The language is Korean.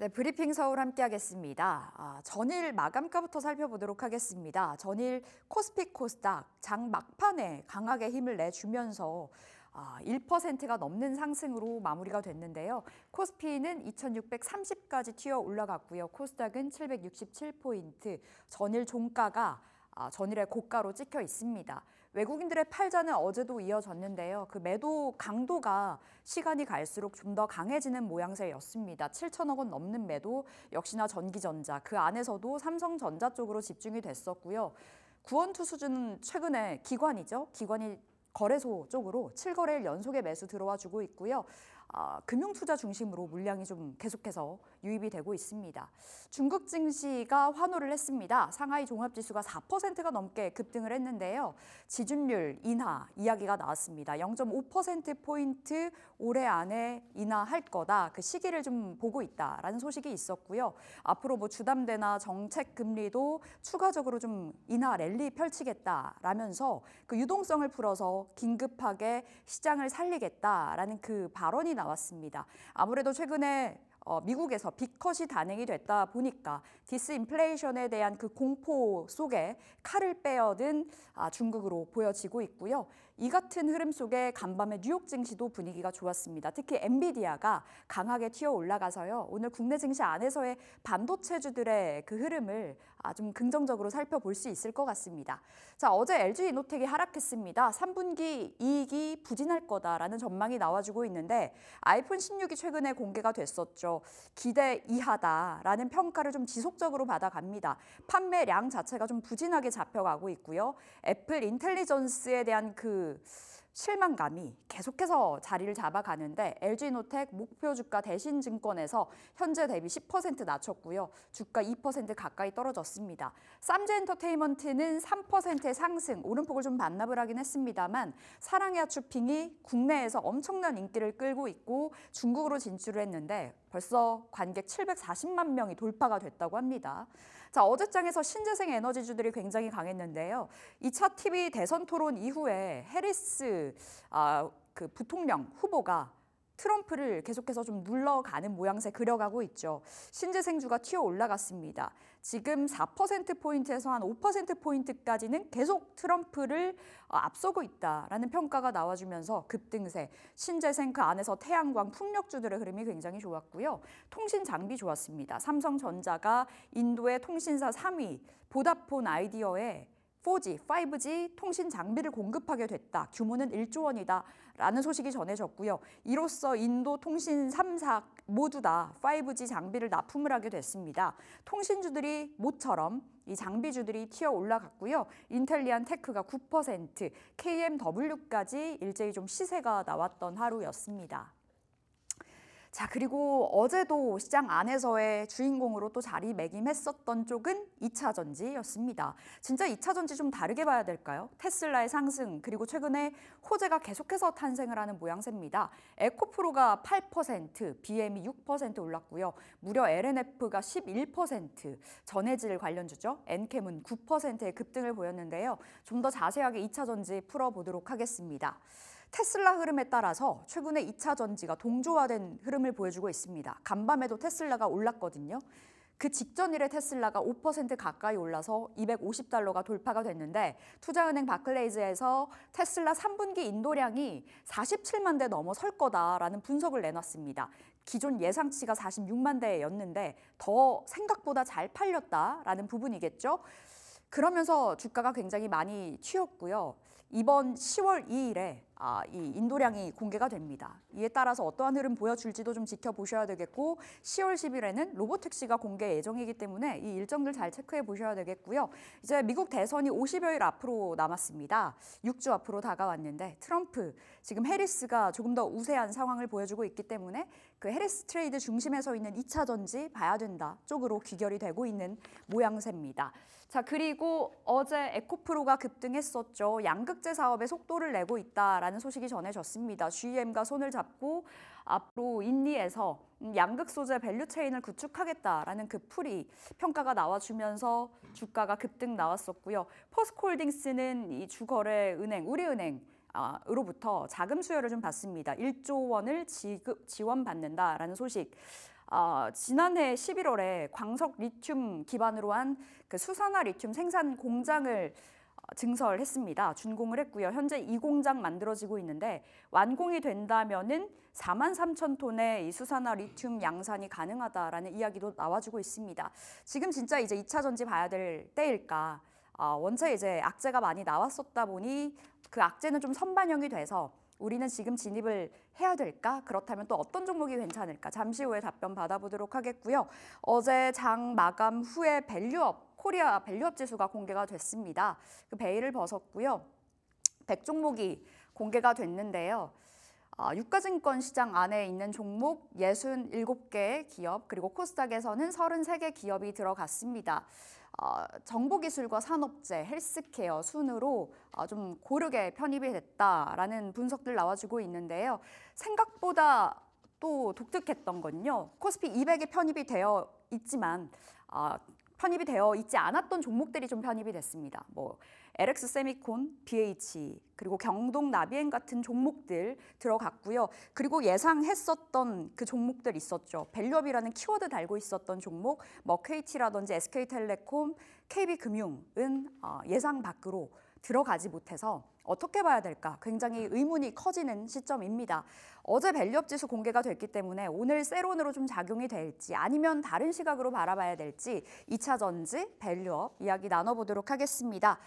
네, 브리핑 서울 함께하겠습니다. 아, 전일 마감가부터 살펴보도록 하겠습니다. 전일 코스피 코스닥 장 막판에 강하게 힘을 내주면서 아, 1%가 넘는 상승으로 마무리가 됐는데요. 코스피는 2630까지 튀어 올라갔고요. 코스닥은 767포인트, 전일 종가가 아, 전일의 고가로 찍혀 있습니다. 외국인들의 팔자는 어제도 이어졌는데요. 그 매도 강도가 시간이 갈수록 좀 더 강해지는 모양새였습니다. 7천억 원 넘는 매도 역시나 전기전자 그 안에서도 삼성전자 쪽으로 집중이 됐었고요. 구원투 수준은 최근에 기관이죠. 기관이 거래소 쪽으로 7거래일 연속의 매수 들어와 주고 있고요. 아, 금융 투자 중심으로 물량이 좀 계속해서 유입이 되고 있습니다. 중국 증시가 환호를 했습니다. 상하이 종합지수가 4%가 넘게 급등을 했는데요. 지준율 인하 이야기가 나왔습니다. 0.5%포인트 올해 안에 인하할 거다. 그 시기를 좀 보고 있다라는 소식이 있었고요. 앞으로 뭐 주담대나 정책 금리도 추가적으로 좀 인하 랠리 펼치겠다라면서 그 유동성을 풀어서 긴급하게 시장을 살리겠다라는 그 발언이 나왔습니다. 아무래도 최근에 어, 미국에서 빅컷이 단행이 됐다 보니까 디스인플레이션에 대한 그 공포 속에 칼을 빼어든 아, 중국으로 보여지고 있고요. 이 같은 흐름 속에 간밤에 뉴욕 증시도 분위기가 좋았습니다. 특히 엔비디아가 강하게 튀어 올라가서요. 오늘 국내 증시 안에서의 반도체주들의 그 흐름을 아, 좀 긍정적으로 살펴볼 수 있을 것 같습니다. 자, 어제 LG 이노텍이 하락했습니다. 3분기 이익이 부진할 거다라는 전망이 나와주고 있는데 아이폰 16이 최근에 공개가 됐었죠. 기대 이하다라는 평가를 좀 지속적으로 받아갑니다. 판매량 자체가 좀 부진하게 잡혀가고 있고요. 애플 인텔리전스에 대한 그 euh, 실망감이 계속해서 자리를 잡아가는데 LG노텍 목표 주가 대신 증권에서 현재 대비 10% 낮췄고요. 주가 2% 가까이 떨어졌습니다. 쌈제엔터테인먼트는 3%의 상승, 오른폭을좀 반납을 하긴 했습니다만 사랑의 아추핑이 국내에서 엄청난 인기를 끌고 있고 중국으로 진출을 했는데 벌써 관객 740만 명이 돌파가 됐다고 합니다. 자, 어제장에서 신재생 에너지주들이 굉장히 강했는데요. 2차 TV 대선 토론 이후에 해리스 아, 그 부통령 후보가 트럼프를 계속해서 좀 눌러가는 모양새 그려가고 있죠. 신재생주가 튀어 올라갔습니다. 지금 4%포인트에서 한 5%포인트까지는 계속 트럼프를 어, 앞서고 있다라는 평가가 나와주면서 급등세, 신재생 그 안에서 태양광, 풍력주들의 흐름이 굉장히 좋았고요. 통신 장비 좋았습니다. 삼성전자가 인도의 통신사 3위, 보다폰 아이디어에 4G, 5G 통신 장비를 공급하게 됐다. 규모는 1조 원이다. 라는 소식이 전해졌고요. 이로써 인도 통신 3사 모두 다 5G 장비를 납품을 하게 됐습니다. 통신주들이 모처럼 이 장비주들이 튀어 올라갔고요. 인텔리안 테크가 9%, KMW까지 일제히 좀 시세가 나왔던 하루였습니다. 자 그리고 어제도 시장 안에서의 주인공으로 또 자리매김했었던 쪽은 2차전지였습니다. 진짜 2차전지 좀 다르게 봐야 될까요? 테슬라의 상승 그리고 최근에 호재가 계속해서 탄생을 하는 모양새입니다. 에코프로가 8%, BM이 6% 올랐고요. 무려 LNF가 11%, 전해질 관련주죠. 엔캠은 9%의 급등을 보였는데요. 좀 더 자세하게 2차전지 풀어보도록 하겠습니다. 테슬라 흐름에 따라서 최근에 2차 전지가 동조화된 흐름을 보여주고 있습니다. 간밤에도 테슬라가 올랐거든요. 그 직전일에 테슬라가 5% 가까이 올라서 250달러가 돌파가 됐는데 투자은행 바클레이즈에서 테슬라 3분기 인도량이 47만 대 넘어설 거다라는 분석을 내놨습니다. 기존 예상치가 46만 대였는데 더 생각보다 잘 팔렸다라는 부분이겠죠. 그러면서 주가가 굉장히 많이 튀었고요. 이번 10월 2일에 아, 이 인도량이 공개가 됩니다. 이에 따라서 어떠한 흐름 보여줄지도 좀 지켜보셔야 되겠고 10월 10일에는 로봇 택시가 공개 예정이기 때문에 이 일정들 잘 체크해 보셔야 되겠고요. 이제 미국 대선이 50여일 앞으로 남았습니다. 6주 앞으로 다가왔는데 트럼프 지금 해리스가 조금 더 우세한 상황을 보여주고 있기 때문에 그 해리스 트레이드 중심에 서 있는 2차 전지 봐야 된다 쪽으로 귀결이 되고 있는 모양새입니다. 자 그리고 어제 에코프로가 급등했었죠. 양극재 사업에 속도를 내고 있다라는 라는 소식이 전해졌습니다. GM과 손을 잡고 앞으로 인디에서 음, 양극 소재 밸류 체인을 구축하겠다라는 그 풀이 평가가 나와주면서 주가가 급등 나왔었고요. 포스코홀딩스는 이 주거래 은행 우리은행 아, 으로부터 자금 수요를 좀 받습니다. 1조 원을 지급, 지원받는다라는 소식. 어, 지난해 11월에 광석 리튬 기반으로 한 그 수산화 리튬 생산 공장을 증설했습니다. 준공을 했고요. 현재 이 공장 만들어지고 있는데 완공이 된다면은 4만 3천 톤의 이 수산화 리튬 양산이 가능하다라는 이야기도 나와주고 있습니다. 지금 진짜 이제 2차 전지 봐야 될 때일까? 어, 원체 이제 악재가 많이 나왔었다 보니 그 악재는 좀 선반영이 돼서 우리는 지금 진입을 해야 될까? 그렇다면 또 어떤 종목이 괜찮을까? 잠시 후에 답변 받아보도록 하겠고요. 어제 장 마감 후에 밸류업, 코리아 밸류업 지수가 공개가 됐습니다. 그 베일을 벗었고요. 100종목이 공개가 됐는데요. 유가증권 어, 시장 안에 있는 종목 67개 기업 그리고 코스닥에서는 33개 기업이 들어갔습니다. 어, 정보기술과 산업재, 헬스케어 순으로 어, 좀 고르게 편입이 됐다라는 분석들 나와주고 있는데요. 생각보다 또 독특했던 건요. 코스피 200에 편입이 되어 있지만 어, 편입이 되어 있지 않았던 종목들이 좀 편입이 됐습니다. 뭐 LX 세미콘, BH, e, 그리고 경동 나비엔 같은 종목들 들어갔고요. 그리고 예상했었던 그 종목들 있었죠. 밸류업이라는 키워드 달고 있었던 종목, 뭐 KT라든지 SK텔레콤, KB금융은 어, 예상 밖으로 들어가지 못해서 어떻게 봐야 될까 굉장히 의문이 커지는 시점입니다. 어제 밸류업 지수 공개가 됐기 때문에 오늘 세론으로 좀 작용이 될지 아니면 다른 시각으로 바라봐야 될지 2차 전지 밸류업 이야기 나눠보도록 하겠습니다.